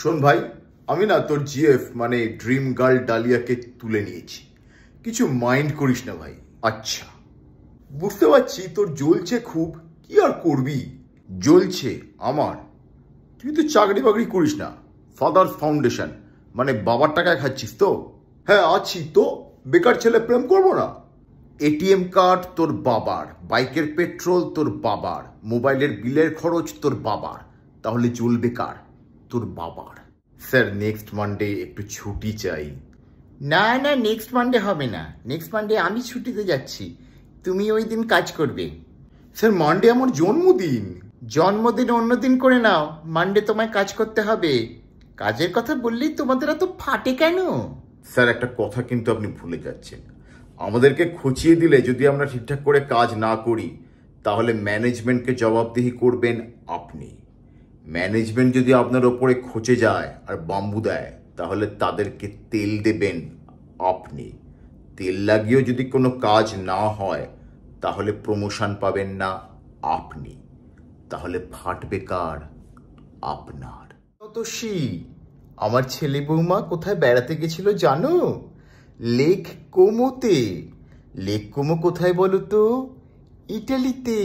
শোন ভাই আমি না তোর জিএফ মানে ড্রিম গার্ল ডালিয়াকে তুলে নিয়েছি কিছু মাইন্ড করিস না ভাই আচ্ছা বুঝতে পারছি তোর জ্বলছে খুব কি আর করবি জ্বলছে আমার তুই তো চাকরি বাকরি করিস না ফাদার ফাউন্ডেশন মানে বাবার টাকায় খাচ্ছিস তো হ্যাঁ আছি তো বেকার ছেলে প্রেম করবো না এটিএম কার্ড তোর বাবার বাইকের পেট্রোল তোর বাবার মোবাইলের বিলের খরচ তোর বাবার তাহলে চলবে বেকার তোর বাবার স্যার নেক্সট মানডে একটু ছুটি চাই না না নেক্সট মানডে হবে না নেক্সট মানডে আমি ছুটিতে যাচ্ছি তুমি ওই দিন কাজ করবে স্যার মানডে আমার জন্মদিন জন্মদিন অন্যদিন করে নাও মানডে তোমায় কাজ করতে হবে কাজের কথা বললেই তোমাদের এত ফাটে কেন স্যার একটা কথা কিন্তু আপনি ভুলে যাচ্ছেন আমাদেরকে খুঁচিয়ে দিলে যদি আমরা ঠিকঠাক করে কাজ না করি তাহলে ম্যানেজমেন্টকে জবাবদিহি করবেন আপনি ম্যানেজমেন্ট যদি আপনার ওপরে খচে যায় আর বাম্বু দেয় তাহলে তাদেরকে তেল দেবেন আপনি তেল লাগিয়েও যদি কোনো কাজ না হয় তাহলে প্রমোশন পাবেন না আপনি তাহলে ফাটবে কার আপনার তোষি আমার ছেলে বৌমা কোথায় বেড়াতে গেছিল জানো লেক কোমোতে লেক কোমো কোথায় বলো তো ইটালিতে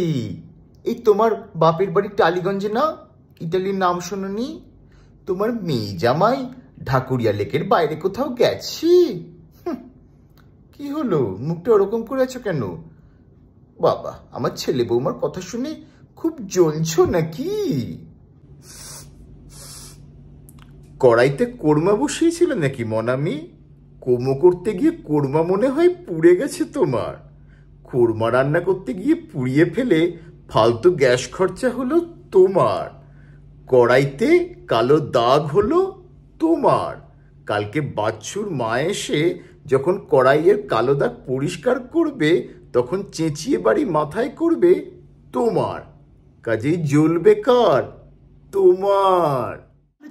এই তোমার বাপের বাড়ি টালিগঞ্জে না ইটালির নাম শুনুনি তোমার মেয়ে জামাই ঢাকুরিয়া লেকের বাইরে কোথাও গেছি কি হলো মুখটা ওরকম করেছো কেন বাবা আমার ছেলে বৌমার কথা শুনে খুব জ্বলছ নাকি কড়াইতে কোরমা বসিয়েছিল নাকি মনামি কোমো করতে গিয়ে কোরমা মনে হয় পুড়ে গেছে তোমার কোরমা রান্না করতে গিয়ে পুড়িয়ে ফেলে ফালতু গ্যাস খরচা হলো তোমার কড়াইতে কালো দাগ হলো তোমার কালকে বাচ্চুর মা এসে যখন কড়াইয়ের কালো দাগ পরিষ্কার করবে তখন চেঁচিয়ে বাড়ি মাথায় করবে তোমার কাজেই জ্বলবে কার তোমার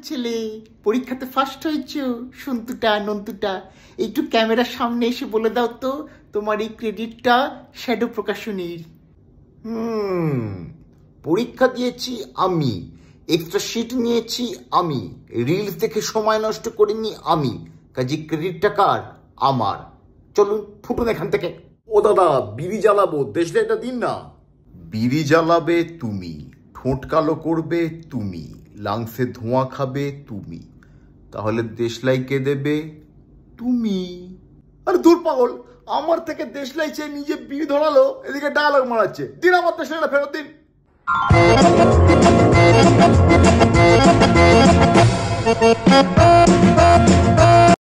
ছেলে পরীক্ষাতে ফার্স্ট হয়েছ সন্তুটা নন্তুটা একটু ক্যামেরার সামনে এসে বলে দাও তো তোমার এই ক্রেডিটটা শ্যাডো প্রকাশনীর হুম পরীক্ষা দিয়েছি আমি এক্সট্রা শিট নিয়েছি আমি রিলস দেখে সময় নষ্ট করিনি আমি কাজে ক্রেডিটটা কার আমার চলুন ফুটুন এখান থেকে ও দাদা বিড়ি জ্বালাবো দেশে এটা দিন না বিড়ি জ্বালাবে তুমি ঠোঁট কালো করবে তুমি লাংসে ধোঁয়া খাবে তুমি তাহলে দেশলাই কে দেবে তুমি আরে দূর পাগল আমার থেকে দেশলাই চেয়ে নিজে বিড়ি ধরালো এদিকে ডায়ালগ মারাচ্ছে দিন আমার দেশলাইটা ফেরত দিন